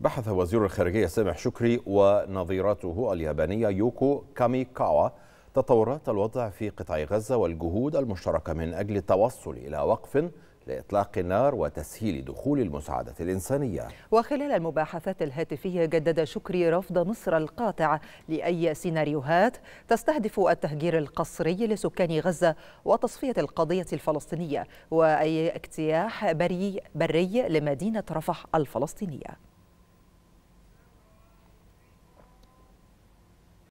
بحث وزير الخارجية سامح شكري ونظيرته اليابانية يوكو كاميكاوا تطورات الوضع في قطاع غزة والجهود المشتركة من أجل التوصل إلى وقف لإطلاق النار وتسهيل دخول المساعدة الإنسانية وخلال المباحثات الهاتفية جدد شكري رفض مصر القاطع لأي سيناريوهات تستهدف التهجير القسري لسكان غزة وتصفية القضية الفلسطينية وأي اجتياح بري, بري لمدينة رفح الفلسطينية